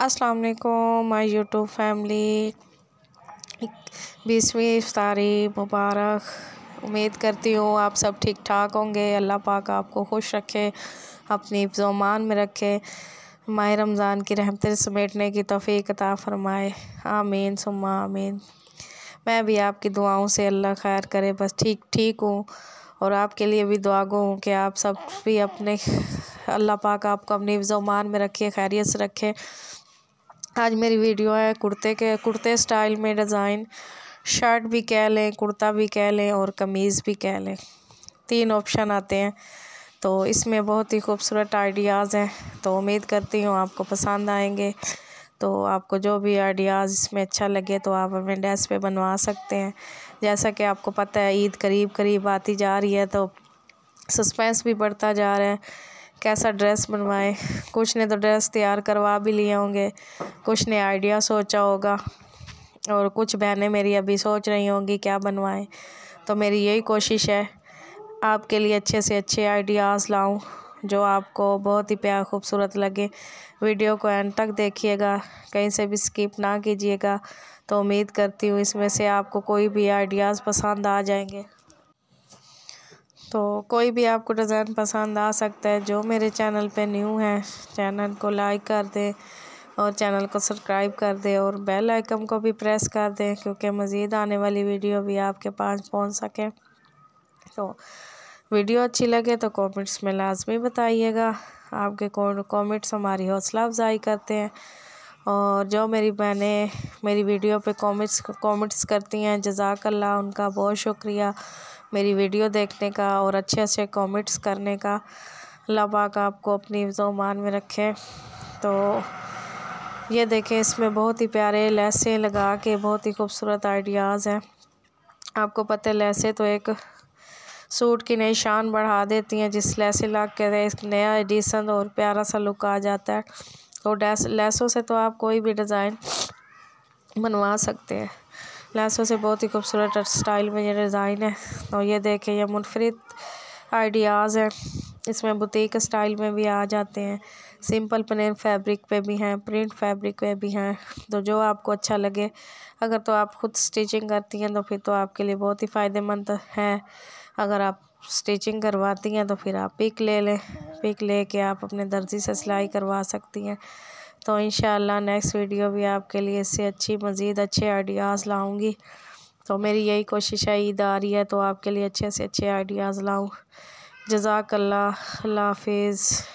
अस्सलाम वालेकुम my YouTube family बीसवीं इफ्तारी मुबारक उम्मीद करती हूँ आप सब ठीक ठाक होंगे अल्लाह पाक आपको खुश रखे अपनी जोमान में रखे माह रमज़ान की रहमत समेटने की तोफ़ी कता फ़रमाए आमीन सुम्मा आमीन मैं भी आपकी दुआओं से अल्लाह खैर करे बस ठीक ठीक हूँ और आपके लिए भी दुआ गो हूँ कि आप सब भी अपने अल्लाह पाक आपको अपनी जोमान में रखे खैरियत से रखे आज मेरी वीडियो है कुर्ते के कुर्ते स्टाइल में डिज़ाइन शर्ट भी कह लें कुर्ता भी कह लें और कमीज़ भी कह लें तीन ऑप्शन आते हैं तो इसमें बहुत ही खूबसूरत आइडियाज़ हैं तो उम्मीद करती हूँ आपको पसंद आएंगे तो आपको जो भी आइडियाज़ इसमें अच्छा लगे तो आप हमें डेस्क पे बनवा सकते हैं जैसा कि आपको पता है ईद करीब करीब आती जा रही है तो सस्पेंस भी बढ़ता जा रहा है कैसा ड्रेस बनवाएं कुछ ने तो ड्रेस तैयार करवा भी लिए होंगे कुछ ने आइडिया सोचा होगा और कुछ बहनें मेरी अभी सोच रही होंगी क्या बनवाएं तो मेरी यही कोशिश है आपके लिए अच्छे से अच्छे आइडियाज़ लाऊं जो आपको बहुत ही प्यार खूबसूरत लगे वीडियो को एंड तक देखिएगा कहीं से भी स्किप ना कीजिएगा तो उम्मीद करती हूँ इसमें से आपको कोई भी आइडियाज़ पसंद आ जाएंगे तो कोई भी आपको डिज़ाइन पसंद आ सकता है जो मेरे चैनल पे न्यू हैं चैनल को लाइक कर दें और चैनल को सब्सक्राइब कर दें और बेल आइकन को भी प्रेस कर दें क्योंकि मज़ीद आने वाली वीडियो भी आपके पास पहुंच सके तो वीडियो अच्छी लगे तो कमेंट्स में लाजमी बताइएगा आपके कमेंट्स हमारी हौसला अफजाई करते हैं और जो मेरी बहनें मेरी वीडियो पे कमेंट्स कमेंट्स करती हैं अल्लाह उनका बहुत शुक्रिया मेरी वीडियो देखने का और अच्छे अच्छे कमेंट्स करने का लबा पाक आपको अपनी मान में रखे तो ये देखें इसमें बहुत ही प्यारे लहसें लगा के बहुत ही खूबसूरत आइडियाज़ हैं आपको पता है लैसें तो एक सूट की नई शान बढ़ा देती हैं जिस लैसे लग के एक नया एडिशन और प्यारा सा लुक आ जाता है इसको डैस लैसों से तो आप कोई भी डिज़ाइन बनवा सकते हैं लैसों से बहुत ही खूबसूरत स्टाइल में ये डिज़ाइन है और तो ये देखें ये मुनफरद आइडियाज़ हैं इसमें बुटीक स्टाइल में भी आ जाते हैं सिंपल प्लेन फैब्रिक पे भी हैं प्रिंट फैब्रिक पे भी हैं तो जो आपको अच्छा लगे अगर तो आप ख़ुद स्टिचिंग करती हैं तो फिर तो आपके लिए बहुत ही फ़ायदेमंद है अगर आप स्टिचिंग करवाती हैं तो फिर आप पिक ले लें पिक ले के आप अपने दर्जी से सिलाई करवा सकती हैं तो इन नेक्स्ट वीडियो भी आपके लिए इससे अच्छी मज़ीद अच्छे आइडियाज़ लाऊँगी तो मेरी यही कोशिश है ईद आ रही है तो आपके लिए अच्छे से अच्छे आइडियाज़ लाऊँ जजाकल्ला हाफिज़